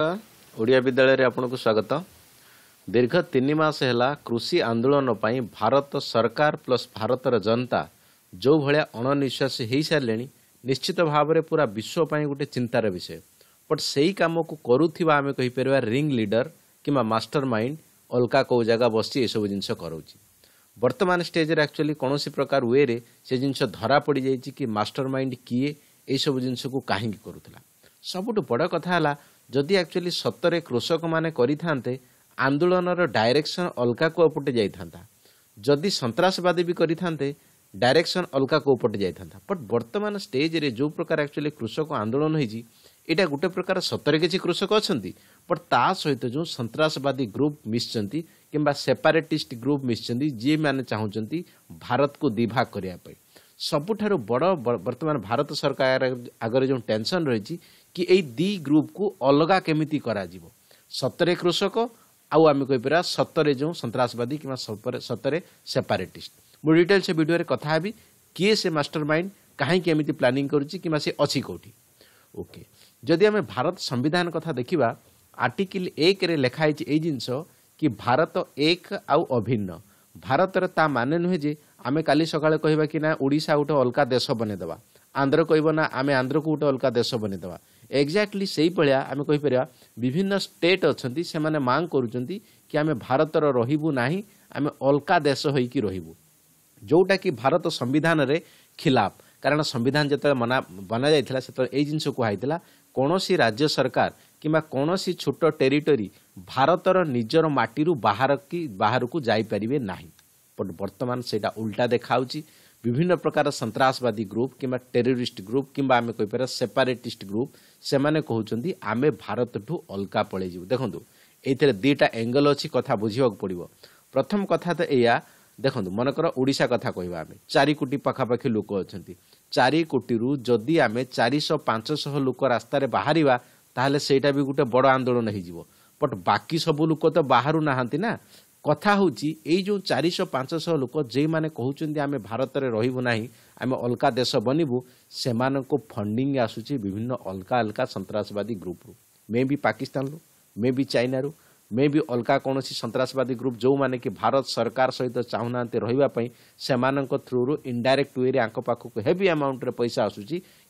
ଓଡ଼ିଆ ବିଦ୍ୟାଳୟରେ ଆପଣଙ୍କୁ ସ୍ୱାଗତ ଦୀର୍ଘ ତିନି ମାସ ହେଲା କୃଷି ଆନ୍ଦୋଳନ ପାଇଁ ଭାରତ ସରକାର ପ୍ଲସ୍ ଭାରତର ଜନତା ଯେଉଁଭଳିଆ ଅଣନିଶ୍ୱାସୀ ହୋଇସାରିଲେଣି ନିଶ୍ଚିତ ଭାବରେ ପୁରା ବିଶ୍ୱ ପାଇଁ ଗୋଟିଏ ଚିନ୍ତାର ବିଷୟ ବଟ୍ ସେହି କାମକୁ କରୁଥିବା ଆମେ କହିପାରିବା ରିଙ୍ଗ ଲିଡର କିମ୍ବା ମାଷ୍ଟର ମାଇଣ୍ଡ ଅଲଗା କେଉଁ ଜାଗା ବସି ଏସବୁ ଜିନିଷ କରାଉଛି ବର୍ତ୍ତମାନ ଷ୍ଟେଜ୍ରେ ଆକ୍ଚୁଆଲି କୌଣସି ପ୍ରକାର ୱେରେ ସେ ଜିନିଷ ଧରା ପଡ଼ିଯାଇଛି କି ମାଷ୍ଟର ମାଇଣ୍ଡ କିଏ ଏଇସବୁ ଜିନିଷକୁ କାହିଁକି କରୁଥିଲା ସବୁଠୁ ବଡ଼ କଥା ହେଲା ଯଦି ଆକ୍ଚୁଆଲି ସତରେ କୃଷକମାନେ କରିଥାନ୍ତେ ଆନ୍ଦୋଳନର ଡାଇରେକ୍ସନ୍ ଅଲଗା କୁଆପଟେ ଯାଇଥାନ୍ତା ଯଦି ସନ୍ତାସବାଦୀ ବି କରିଥାନ୍ତେ ଡାଇରେକ୍ସନ୍ ଅଲଗା କେଉଁପଟେ ଯାଇଥାନ୍ତା ବଟ୍ ବର୍ତ୍ତମାନ ଷ୍ଟେଜ୍ରେ ଯେଉଁ ପ୍ରକାର ଆକ୍ଚୁଆଲି କୃଷକ ଆନ୍ଦୋଳନ ହୋଇଛି ଏଇଟା ଗୋଟେ ପ୍ରକାର ସତରେ କିଛି କୃଷକ ଅଛନ୍ତି ବଟ୍ ତା ସହିତ ଯେଉଁ ସନ୍ତାସବାଦୀ ଗ୍ରୁପ୍ ମିଶିଛନ୍ତି କିମ୍ବା ସେପାରେଟିଷ୍ଟ ଗ୍ରୁପ୍ ମିଶିଛନ୍ତି ଯିଏ ମାନେ ଚାହୁଁଛନ୍ତି ଭାରତକୁ ଦ୍ୱିଭାଗ କରିବା ପାଇଁ ସବୁଠାରୁ ବଡ଼ ବର୍ତ୍ତମାନ ଭାରତ ସରକାର ଆଗରେ ଯେଉଁ ଟେନସନ୍ ରହିଛି କି ଏଇ ଦୁଇ ଗ୍ରୁପ୍କୁ ଅଲଗା କେମିତି କରାଯିବ ସତରେ କୃଷକ ଆଉ ଆମେ କହିପାରିବା ସତରେ ଯେଉଁ ସନ୍ତାସବାଦୀ କିମ୍ବା ସତରେ ସେପାରେଟିଷ୍ଟ ମୁଁ ଡିଟେଲ୍ ସେ ଭିଡ଼ିଓରେ କଥା ହେବି କିଏ ସେ ମାଷ୍ଟର ମାଇଣ୍ଡ କାହିଁକି ଏମିତି ପ୍ଲାନିଂ କରୁଛି କିମ୍ବା ସେ ଅଛି କେଉଁଠି ଓକେ ଯଦି ଆମେ ଭାରତ ସମ୍ବିଧାନ କଥା ଦେଖିବା ଆର୍ଟିକିଲ୍ ଏକରେ ଲେଖା ହେଇଛି ଏଇ ଜିନିଷ କି ଭାରତ ଏକ ଆଉ ଅଭିନ୍ନ ଭାରତର ତା ମାନେ ନୁହେଁ ଯେ ଆମେ କାଲି ସକାଳେ କହିବା କି ନା ଓଡ଼ିଶା ଗୋଟେ ଅଲଗା ଦେଶ ବନେଇଦେବା ଆନ୍ଧ୍ର କହିବ ନା ଆମେ ଆନ୍ଧ୍ରକୁ ଗୋଟେ ଅଲଗା ଦେଶ ବନେଇଦେବା ଏକ୍ଜାକ୍ଟଲି ସେହିଭଳିଆ ଆମେ କହିପାରିବା ବିଭିନ୍ନ ଷ୍ଟେଟ୍ ଅଛନ୍ତି ସେମାନେ ମାଙ୍ଗ କରୁଛନ୍ତି କି ଆମେ ଭାରତର ରହିବୁ ନାହିଁ ଆମେ ଅଲଗା ଦେଶ ହୋଇକି ରହିବୁ ଯେଉଁଟାକି ଭାରତ ସମ୍ବିଧାନରେ ଖିଲାପ କାରଣ ସମ୍ବିଧାନ ଯେତେବେଳେ ମନା ବନାଯାଇଥିଲା ସେତେବେଳେ ଏଇ ଜିନିଷ କୁହାଯାଇଥିଲା କୌଣସି ରାଜ୍ୟ ସରକାର କିମ୍ବା କୌଣସି ଛୋଟ ଟେରିଟୋରୀ ଭାରତର ନିଜର ମାଟିରୁ ବାହାର କି ବାହାରକୁ ଯାଇପାରିବେ ନାହିଁ ବଟ୍ ବର୍ତ୍ତମାନ ସେଇଟା ଓଲଟା ଦେଖାହେଉଛି ବିଭିନ୍ନ ପ୍ରକାର ସନ୍ତାସବାଦୀ ଗ୍ରୁପ୍ କିମ୍ବା ଟେରୋରିଷ୍ଟ ଗ୍ରୁପ୍ କିମ୍ବା ଆମେ କହିପାରିବା ସେପାରେଟିଷ୍ଟ ଗ୍ରୁପ୍ ସେମାନେ କହୁଛନ୍ତି ଆମେ ଭାରତଠୁ ଅଲଗା ପଳାଇଯିବୁ ଦେଖନ୍ତୁ ଏଇଥିରେ ଦୁଇଟା ଏଙ୍ଗଲ ଅଛି କଥା ବୁଝିବାକୁ ପଡ଼ିବ ପ୍ରଥମ କଥା ତ ଏଇଆ ଦେଖନ୍ତୁ ମନେକର ଓଡ଼ିଶା କଥା କହିବା ଆମେ ଚାରି କୋଟି ପାଖାପାଖି ଲୋକ ଅଛନ୍ତି ଚାରି କୋଟିରୁ ଯଦି ଆମେ ଚାରିଶହ ପାଞ୍ଚଶହ ଲୋକ ରାସ୍ତାରେ ବାହାରିବା ତାହେଲେ ସେଇଟା ବି ଗୋଟେ ବଡ଼ ଆନ୍ଦୋଳନ ହେଇଯିବ ବଟ୍ ବାକି ସବୁ ଲୋକ ତ ବାହାରୁ ନାହାନ୍ତି ନା କଥା ହେଉଛି ଏଇ ଯେଉଁ ଚାରିଶହ ପାଞ୍ଚଶହ ଲୋକ ଯେଉଁମାନେ କହୁଛନ୍ତି ଆମେ ଭାରତରେ ରହିବୁ ନାହିଁ ଆମେ ଅଲଗା ଦେଶ ବନିବୁ ସେମାନଙ୍କୁ ଫଣ୍ଡିଂ ଆସୁଛି ବିଭିନ୍ନ ଅଲଗା ଅଲଗା ସନ୍ତାସବାଦୀ ଗ୍ରୁପରୁ ମେ ବି ପାକିସ୍ତାନରୁ ମେ ବି ଚାଇନାରୁ मे वि अलगा कौसिसवादी ग्रुप जो कि भारत सरकार सहित चाहना र थ्रु इन्डाइरेक्ट वे पाख्या हे अमाउन्ट्रे पैसा आसु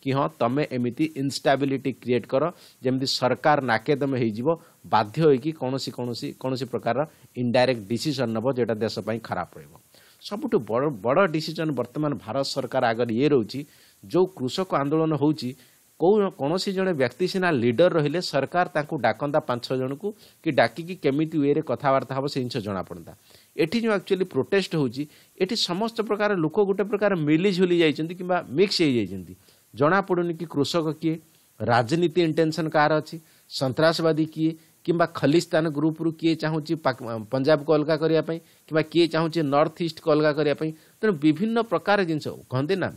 कि हँ तमे एमि इन्स्टाबिलिटी क्रिएट गरमी सरकार नाकेदमे है बाध्यहकि प्रकार इन्डाइर डिसिसन नब जेटा देशप्रै खराब सबुठु बड डिसिजन बर्तमान भारत सरकार आगर इरहे जो कृषक आंदोलन हौ କୌଣସି ଜଣେ ବ୍ୟକ୍ତି ସିନା ଲିଡର ରହିଲେ ସରକାର ତାଙ୍କୁ ଡାକନ୍ତା ପାଞ୍ଚ ଜଣଙ୍କୁ କି ଡାକିକି କେମିତି ୱେରେ କଥାବାର୍ତ୍ତା ହେବ ସେ ଜିନିଷ ଜଣାପଡ଼ନ୍ତା ଏଠି ଯେଉଁ ଆକ୍ଚୁଆଲି ପ୍ରୋଟେଷ୍ଟ ହେଉଛି ଏଠି ସମସ୍ତ ପ୍ରକାର ଲୋକ ଗୋଟେ ପ୍ରକାର ମିଲିଝୁଲି ଯାଇଛନ୍ତି କିମ୍ବା ମିକ୍ସ ହେଇଯାଇଛନ୍ତି ଜଣାପଡ଼ୁନି କି କୃଷକ କିଏ ରାଜନୀତି ଇଣ୍ଟେନସନ୍ କାହାର ଅଛି ସନ୍ତାସବାଦୀ କିଏ କିମ୍ବା ଖଲିସ୍ତାନ ଗ୍ରୁପରୁ କିଏ ଚାହୁଁଛି ପଞ୍ଜାବକୁ ଅଲଗା କରିବା ପାଇଁ କିମ୍ବା କିଏ ଚାହୁଁଛି ନର୍ଥ ଇଷ୍ଟକୁ ଅଲଗା କରିବା ପାଇଁ ତେଣୁ ବିଭିନ୍ନ ପ୍ରକାର ଜିନିଷ କହନ୍ତି ନା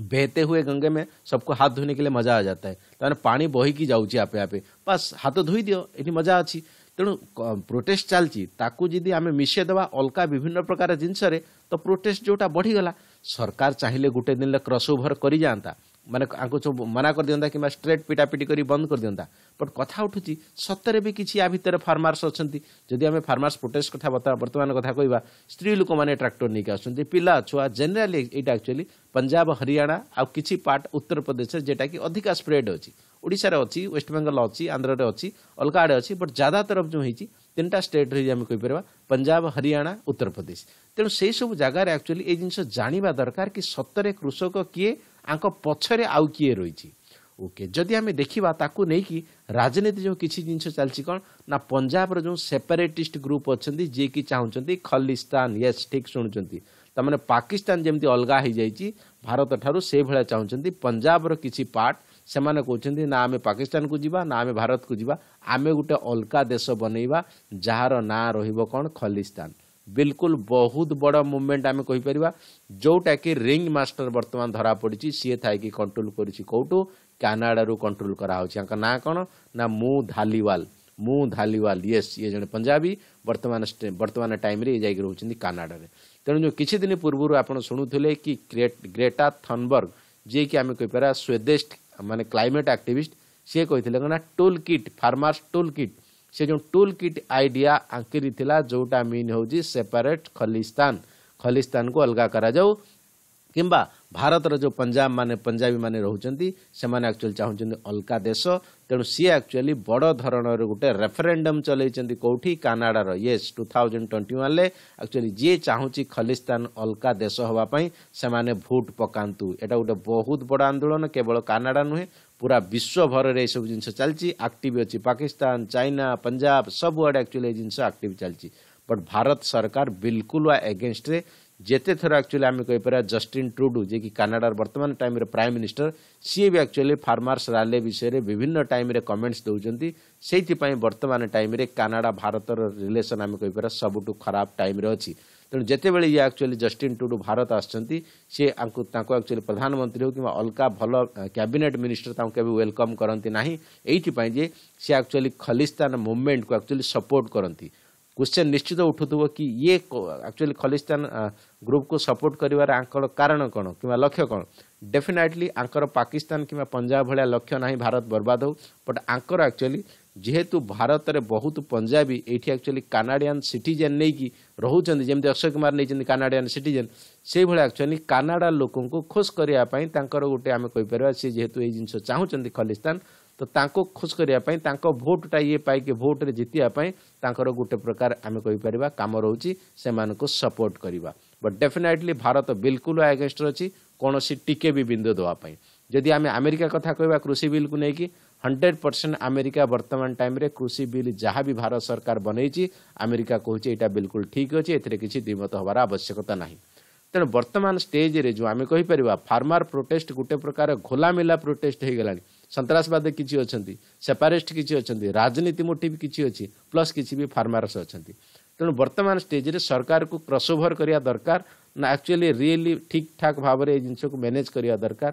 बहते हुए गंगे में सबको हाथ धोने के लिए मजा आ जाता है तो मैंने पानी बही की जाऊँच आपे आपे बस हाथ तो धोई दियो ये मजा अच्छी तेणु प्रोटेस्ट चलती ताकू जी आम मिसे दे अलग विभिन्न प्रकार जिनसे तो प्रोटेस्ट जोटा बढ़ीगला सरकार चाहिए गोटे दिन क्रसओवर करता ମାନେ ଆଙ୍କୁ ସବୁ ମନା କରିଦିଅନ୍ତା କିମ୍ବା ଷ୍ଟ୍ରେଟ୍ ପିଟାପିଟି କରି ବନ୍ଦ କରିଦିଅନ୍ତା ବଟ୍ କଥା ଉଠୁଛି ସତରେ ବି କିଛି ୟା ଭିତରେ ଫାର୍ମର୍ସ ଅଛନ୍ତି ଯଦି ଆମେ ଫାର୍ମର୍ସ ପ୍ରୋଟେଷ୍ଟ କଥା ବର୍ତ୍ତମାନ କଥା କହିବା ସ୍ତ୍ରୀ ଲୋକମାନେ ଟ୍ରାକ୍ଟର ନେଇକି ଆସୁଛନ୍ତି ପିଲା ଛୁଆ ଜେନେରାଲି ଏଇଟା ଆକ୍ଚୁଆଲି ପଞ୍ଜାବ ହରିୟାଣା ଆଉ କିଛି ପାର୍ଟ ଉତ୍ତରପ୍ରଦେଶରେ ଯେଉଁଟାକି ଅଧିକା ସ୍ପ୍ରେଡ୍ ଅଛି ଓଡ଼ିଶାରେ ଅଛି ୱେଷ୍ଟବେଙ୍ଗଲ ଅଛି ଆନ୍ଧ୍ରରେ ଅଛି ଅଲଗା ଆଡ଼େ ଅଛି ବଟ୍ ଜ୍ୟାଦାତର ଯେଉଁ ହେଇଛି ତିନିଟା ଷ୍ଟେଟ୍ରେ ଆମେ କହିପାରିବା ପଞ୍ଜାବ ହରିୟାଣା ଉତ୍ତରପ୍ରଦେଶ ତେଣୁ ସେହିସବୁ ଜାଗାରେ ଆକ୍ଚୁଆଲି ଏଇ ଜିନିଷ ଜାଣିବା ଦରକାର କି ସତରେ କୃଷକ କିଏ ଆଙ୍କ ପଛରେ ଆଉ କିଏ ରହିଛି ଓକେ ଯଦି ଆମେ ଦେଖିବା ତାକୁ ନେଇକି ରାଜନୀତି ଯେଉଁ କିଛି ଜିନିଷ ଚାଲିଛି କ'ଣ ନା ପଞ୍ଜାବର ଯେଉଁ ସେପାରେଟିଷ୍ଟ ଗ୍ରୁପ୍ ଅଛନ୍ତି ଯିଏକି ଚାହୁଁଛନ୍ତି ଖଲିସ୍ତାନ ୟେସ୍ ଠିକ୍ ଶୁଣୁଛନ୍ତି ତାମାନେ ପାକିସ୍ତାନ ଯେମିତି ଅଲଗା ହୋଇଯାଇଛି ଭାରତଠାରୁ ସେଇଭଳିଆ ଚାହୁଁଛନ୍ତି ପଞ୍ଜାବର କିଛି ପାର୍ଟ ସେମାନେ କହୁଛନ୍ତି ନା ଆମେ ପାକିସ୍ତାନକୁ ଯିବା ନା ଆମେ ଭାରତକୁ ଯିବା ଆମେ ଗୋଟେ ଅଲଗା ଦେଶ ବନେଇବା ଯାହାର ନାଁ ରହିବ କ'ଣ ଖଲିସ୍ତାନ बिल्कुल बहुत बड़ मुमेंट आम कहीपर जोटा कि रिंग मास्टर बर्तमान धरा पड़ी सी थी कंट्रोल करोटो कानाडारू कंट्रोल करा ना कौन ना मु धालीवाल मु धालीवाल ये ये जन पंजाबी बर्तमान बर्तमान टाइम ये जाकि रोचान कानाडा तेणु जो किसी दिन पूर्व आपड़ शुणुले कि ग्रेटा थनबर्ग जी कि आम कहीपर स्वेदेस्ट मानने क्लैमेट आक्टिस्ट सी कही tool kit farmers tool kit ସେ ଯେଉଁ ଟୁଲ୍ କିଟ୍ ଆଇଡ଼ିଆ ଆଙ୍କିରିଥିଲା ଯେଉଁଟା ମିନ୍ ହେଉଛି ସେପାରେଟ୍ ଖଲିସ୍ତାନ ଖଲିସ୍ତାନକୁ ଅଲଗା କରାଯାଉ କିମ୍ବା ଭାରତର ଯେଉଁ ପଞ୍ଜାବ ମାନେ ପଞ୍ଜାବୀମାନେ ରହୁଛନ୍ତି ସେମାନେ ଆକ୍ଚୁଆଲି ଚାହୁଁଛନ୍ତି ଅଲଗା ଦେଶ ତେଣୁ ସିଏ ଆକ୍ଚୁଆଲି ବଡ଼ ଧରଣର ଗୋଟେ ରେଫରେଣ୍ଡମ୍ ଚଲେଇଛନ୍ତି କେଉଁଠି କାନାଡ଼ାର ୟେସ୍ ଟୁ ଥାଉଜେଣ୍ଡ ଟ୍ୱେଣ୍ଟି ୱାନ୍ରେ ଆକ୍ଚୁଆଲି ଯିଏ ଚାହୁଁଛି ଖଲିସ୍ତାନ ଅଲଗା ଦେଶ ହେବା ପାଇଁ ସେମାନେ ଭୋଟ୍ ପକାନ୍ତୁ ଏଇଟା ଗୋଟେ ବହୁତ ବଡ଼ ଆନ୍ଦୋଳନ କେବଳ କାନାଡ଼ା ନୁହେଁ पूरा विश्व भर रे सब जिन चलती आक्टिव अच्छी पाकिस्तान चाइना पंजाब सब आड़े एक्चुअली जिन आक्टिव चलती बट भारत सरकार बिल्कुल एगेन्स्ट रे ଯେତେ ଥର ଆକ୍ଚୁଆଲି ଆମେ କହିପାରିବା ଜଷ୍ଟିନ୍ ଟ୍ରୁଡୁ ଯିଏକି କାନାଡ଼ାର ବର୍ତ୍ତମାନ ଟାଇମ୍ରେ ପ୍ରାଇମ୍ ମିନିଷ୍ଟର ସିଏ ବି ଆକ୍ଚୁଆଲି ଫାର୍ମର୍ସ ରାଲେ ବିଷୟରେ ବିଭିନ୍ନ ଟାଇମ୍ରେ କମେଣ୍ଟସ୍ ଦେଉଛନ୍ତି ସେଇଥିପାଇଁ ବର୍ତ୍ତମାନ ଟାଇମ୍ରେ କାନାଡ଼ା ଭାରତର ରିଲେସନ୍ ଆମେ କହିପାରିବା ସବୁଠୁ ଖରାପ ଟାଇମ୍ରେ ଅଛି ତେଣୁ ଯେତେବେଳେ ଇଏ ଆକ୍ଚୁଆଲି ଜଷ୍ଟିନ୍ ଟୁଡୁ ଭାରତ ଆସିଛନ୍ତି ସିଏ ଆଙ୍କୁ ତାଙ୍କୁ ଆକ୍ଚୁଆଲି ପ୍ରଧାନମନ୍ତ୍ରୀ ହେଉ କିମ୍ବା ଅଲଗା ଭଲ କ୍ୟାବିନେଟ୍ ମିନିଷ୍ଟର ତାଙ୍କୁ କେବେ ୱେଲକମ୍ କରନ୍ତି ନାହିଁ ଏଇଥିପାଇଁ ଯେ ସିଏ ଆକ୍ଚୁଆଲି ଖଲିସ୍ତାନ ମୁଭମେଣ୍ଟକୁ ଆକ୍ଚୁଆଲି ସପୋର୍ଟ କରନ୍ତି क्वेश्चन निश्चित उठुव कि ये एक्चुअली खलिस्तान ग्रुप को सपोर्ट करार आंकर कारण कौन कि लक्ष्य कौन डेफिनेटली आंकर पाकिस्तान कि पंजाब भाया लक्ष्य ना भारत बर्बाद हो बट आंकर एक्चुअली जेहेतु भारत में बहुत पंजाबी ये एक्चुअली कानाडियान सिटीजेन नहीं कि रोचे जमी अक्षय कुमार नहीं कानाडियान सिटीजेन से भाई एक्चुअली कानाडा लोक खुश करने गोटे आम कहीपर सी जेहेतु तो ये जिन चाहूँ खलिस्तान तो ताको खुश करने भोटा ये पाई भोट्रे जितर गोटे प्रकार आम कहीपर कम रोचान सपोर्ट करवा बट डेफिनेटली भारत बिल्कुल आगेस्ट अच्छी कौन सी टिके भी बिंदु दवापी जदि आम आमेरिका कथा कह कृषि बिल को लेकिन ହଣ୍ଡ୍ରେଡ଼ ପରସେଣ୍ଟ ଆମେରିକା ବର୍ତ୍ତମାନ ଟାଇମ୍ରେ କୃଷି ବିଲ୍ ଯାହା ବି ଭାରତ ସରକାର ବନେଇଛି ଆମେରିକା କହୁଛି ଏଇଟା ବିଲକୁଲ ଠିକ୍ ଅଛି ଏଥିରେ କିଛି ଦ୍ୱିମତ ହେବାର ଆବଶ୍ୟକତା ନାହିଁ ତେଣୁ ବର୍ତ୍ତମାନ ଷ୍ଟେଜ୍ରେ ଯେଉଁ ଆମେ କହିପାରିବା ଫାର୍ମାର ପ୍ରୋଟେଷ୍ଟ ଗୋଟେ ପ୍ରକାର ଖୋଲାମେଲା ପ୍ରୋଟେଷ୍ଟ ହୋଇଗଲାଣି ସନ୍ତାସବାଦ କିଛି ଅଛନ୍ତି ସେପାରେଷ୍ଟ କିଛି ଅଛନ୍ତି ରାଜନୀତି ମୋଟିଭ୍ କିଛି ଅଛି ପ୍ଲସ୍ କିଛି ବି ଫାର୍ମାରସ୍ ଅଛନ୍ତି ତେଣୁ ବର୍ତ୍ତମାନ ଷ୍ଟେଜ୍ରେ ସରକାରକୁ କ୍ରସଓଭର କରିବା ଦରକାର ନା ଆକ୍ଚୁଆଲି ରିଏଲି ଠିକ୍ ଠାକ୍ ଭାବରେ ଏ ଜିନିଷକୁ ମ୍ୟାନେଜ୍ କରିବା ଦରକାର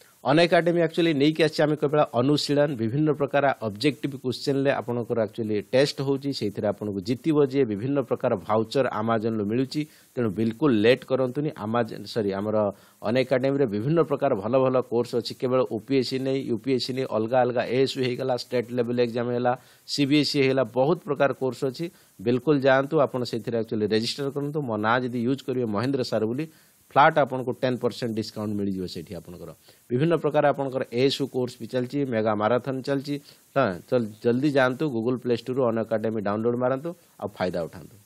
ଅନ୍ ଏକାଡେମୀ ଆକ୍ଚୁଆଲି ନେଇକି ଆସିଛି ଆମେ କେବଳ ଅନୁଶୀଳନ ବିଭିନ୍ନ ପ୍ରକାର ଅବଜେକ୍ଟିଭ୍ କ୍ୱେଶ୍ଚିନ୍ରେ ଆପଣଙ୍କର ଆକ୍ଚୁଆଲି ଟେଷ୍ଟ ହେଉଛି ସେଇଥିରେ ଆପଣଙ୍କୁ ଜିତିବ ଯିଏ ବିଭିନ୍ନ ପ୍ରକାର ଭାଉଚର ଆମାଜନ୍ରୁ ମିଳୁଛି ତେଣୁ ବିଲକୁଲ ଲେଟ୍ କରନ୍ତୁନି ଆମାଜନ୍ ସରି ଆମର ଅନ୍ ଏକାଡେମୀରେ ବିଭିନ୍ନ ପ୍ରକାର ଭଲ ଭଲ କୋର୍ସ ଅଛି କେବଳ ଓପିଏସ୍ସି ନେଇ ୟୁପିଏସ୍ସି ନେଇ ଅଲଗା ଅଲଗା ଏଏସ୍ୟୁ ହେଇଗଲା ଷ୍ଟେଟ୍ ଲେଭେଲ୍ ଏକ୍ଜାମ୍ ହେଲା ସିବିଏସ୍ସି ହେଇଗଲା ବହୁତ ପ୍ରକାର କୋର୍ସ ଅଛି ବିଲକୁଲ ଯାଆନ୍ତୁ ଆପଣ ସେଥିରେ ଆକ୍ଚୁଆଲି ରେଜିଷ୍ଟର କରନ୍ତୁ ମୋ ନାଁ ଯଦି ୟୁଜ୍ କରିବେ ମହେନ୍ଦ୍ର ସାର୍ ବୋଲି ଫ୍ଲାଟ୍ ଆପଣଙ୍କୁ ଟେନ୍ ପରସେଣ୍ଟ ଡିସକାଉଣ୍ଟ ମିଳିଯିବ ସେଇଠି ଆପଣଙ୍କର ବିଭିନ୍ନ ପ୍ରକାର ଆପଣଙ୍କର ଏସୁ କୋର୍ସ ବି ଚାଲିଛି ମେଗା ମାରାଥନ୍ ଚାଲିଛି ହଁ ଜଲ୍ଦି ଯାଆନ୍ତୁ ଗୁଗୁଲ୍ ପ୍ଲେ ଷ୍ଟୋରରୁ ଅନ୍ ଏକାଡେମୀ ଡାଉନଲୋଡ଼୍ ମାରନ୍ତୁ ଆଉ ଫାଇଦା ଉଠାନ୍ତୁ